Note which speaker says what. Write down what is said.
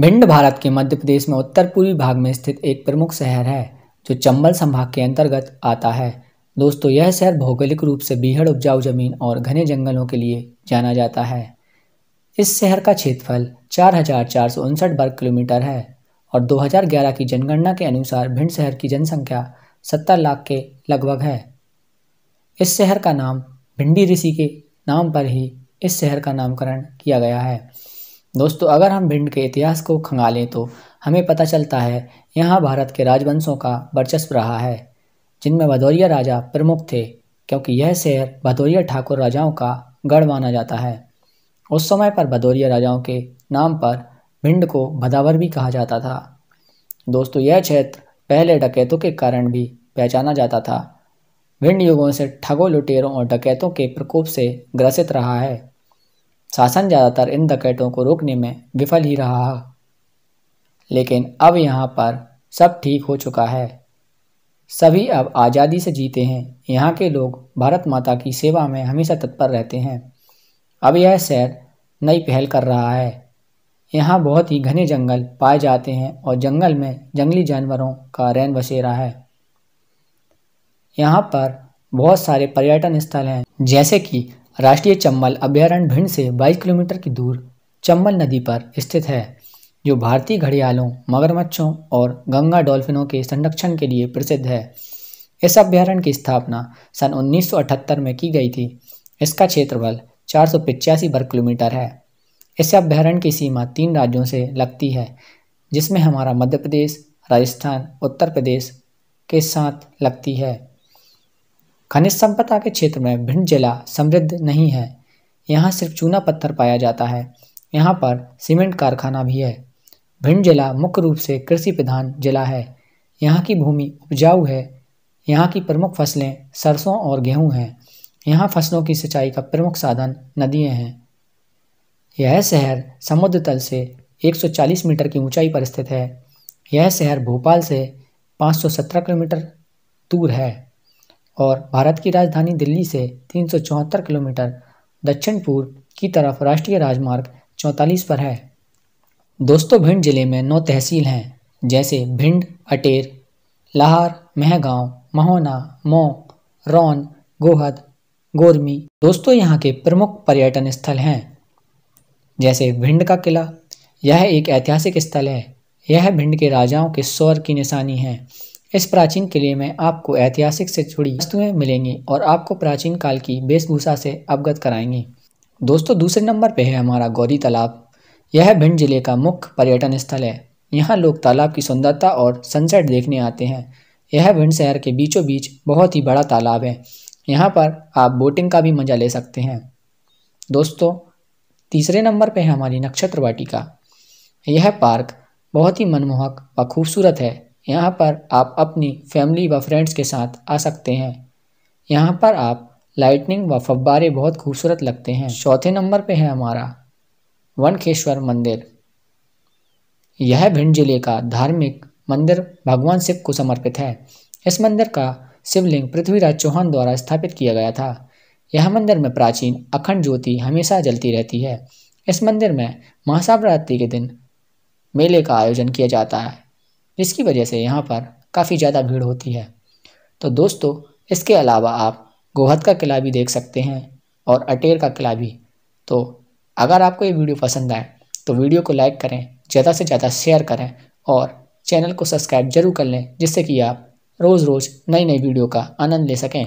Speaker 1: भिंड भारत के मध्य प्रदेश में उत्तर पूर्वी भाग में स्थित एक प्रमुख शहर है जो चंबल संभाग के अंतर्गत आता है दोस्तों यह शहर भौगोलिक रूप से बीहड़ उपजाऊ जमीन और घने जंगलों के लिए जाना जाता है इस शहर का क्षेत्रफल चार हजार चार सौ उनसठ वर्ग किलोमीटर है और 2011 की जनगणना के अनुसार भिंड शहर की जनसंख्या सत्तर लाख के लगभग है इस शहर का नाम भिंडी ऋषि के नाम पर ही इस शहर का नामकरण किया गया है दोस्तों अगर हम भिंड के इतिहास को खंगालें तो हमें पता चलता है यहाँ भारत के राजवंशों का वर्चस्व रहा है जिनमें भदौरिया राजा प्रमुख थे क्योंकि यह शहर भदौरिया ठाकुर राजाओं का गढ़ माना जाता है उस समय पर भदौरिया राजाओं के नाम पर भिंड को भदावर भी कहा जाता था दोस्तों यह क्षेत्र पहले डकैतों के कारण भी पहचाना जाता था भिंड युगों से ठगों लुटेरों और डकैतों के प्रकोप से ग्रसित रहा है शासन ज़्यादातर इन दकैतों को रोकने में विफल ही रहा लेकिन अब यहाँ पर सब ठीक हो चुका है सभी अब आज़ादी से जीते हैं यहाँ के लोग भारत माता की सेवा में हमेशा तत्पर रहते हैं अब यह शहर नई पहल कर रहा है यहाँ बहुत ही घने जंगल पाए जाते हैं और जंगल में जंगली जानवरों का रैन बसेरा है यहाँ पर बहुत सारे पर्यटन स्थल हैं जैसे कि राष्ट्रीय चम्बल अभ्यारण्य भिंड से 22 किलोमीटर की दूर चम्बल नदी पर स्थित है जो भारतीय घड़ियालों मगरमच्छों और गंगा डॉल्फिनों के संरक्षण के लिए प्रसिद्ध है इस अभ्यारण्य की स्थापना सन उन्नीस में की गई थी इसका क्षेत्रफल चार वर्ग किलोमीटर है इस अभ्यारण्य की सीमा तीन राज्यों से लगती है जिसमें हमारा मध्य प्रदेश राजस्थान उत्तर प्रदेश के साथ लगती है खनिज संपदा के क्षेत्र में भिंड जिला समृद्ध नहीं है यहाँ सिर्फ चूना पत्थर पाया जाता है यहाँ पर सीमेंट कारखाना भी है भिंड जिला मुख्य रूप से कृषि प्रधान जिला है यहाँ की भूमि उपजाऊ है यहाँ की प्रमुख फसलें सरसों और गेहूं हैं यहाँ फसलों की सिंचाई का प्रमुख साधन नदियाँ हैं यह शहर समुद्र तल से 140 मीटर की ऊंचाई पर स्थित है यह शहर भोपाल से 517 किलोमीटर दूर है और भारत की राजधानी दिल्ली से तीन किलोमीटर दक्षिण पूर्व की तरफ राष्ट्रीय राजमार्ग चौंतालीस पर है दोस्तों भिंड जिले में नौ तहसील हैं जैसे भिंड अटेर लाहर महगांव महोना मौ रौन गोहद गोरमी दोस्तों यहाँ के प्रमुख पर्यटन स्थल हैं जैसे भिंड का किला यह एक ऐतिहासिक स्थल है यह भिंड के राजाओं के स्वर की निशानी है इस प्राचीन किले में आपको ऐतिहासिक से जुड़ी वस्तुएं मिलेंगी और आपको प्राचीन काल की वेशभूषा से अवगत कराएंगे दोस्तों दूसरे नंबर पे है हमारा गौरी तालाब यह भिंड जिले का मुख्य पर्यटन स्थल है यहाँ लोग तालाब की सुंदरता और सनसेट देखने आते हैं यह भिंड शहर के बीचों बीच बहुत ही बड़ा तालाब है यहाँ पर आप बोटिंग का भी मज़ा ले सकते हैं दोस्तों तीसरे नंबर पर है हमारी नक्षत्र वाटिका यह पार्क बहुत ही मनमोहक व खूबसूरत है यहाँ पर आप अपनी फैमिली व फ्रेंड्स के साथ आ सकते हैं यहाँ पर आप लाइटनिंग व फब्बारे बहुत खूबसूरत लगते हैं चौथे नंबर पे है हमारा वनखेश्वर मंदिर यह भिंड जिले का धार्मिक मंदिर भगवान शिव को समर्पित है इस मंदिर का शिवलिंग पृथ्वीराज चौहान द्वारा स्थापित किया गया था यह मंदिर में प्राचीन अखंड ज्योति हमेशा जलती रहती है इस मंदिर में महाशिवरात्रि के दिन मेले का आयोजन किया जाता है जिसकी वजह से यहाँ पर काफ़ी ज़्यादा भीड़ होती है तो दोस्तों इसके अलावा आप गोहद का किला भी देख सकते हैं और अटेर का किला भी तो अगर आपको ये वीडियो पसंद आए तो वीडियो को लाइक करें ज़्यादा से ज़्यादा शेयर करें और चैनल को सब्सक्राइब जरूर कर लें जिससे कि आप रोज़ रोज़ नई नई वीडियो का आनंद ले सकें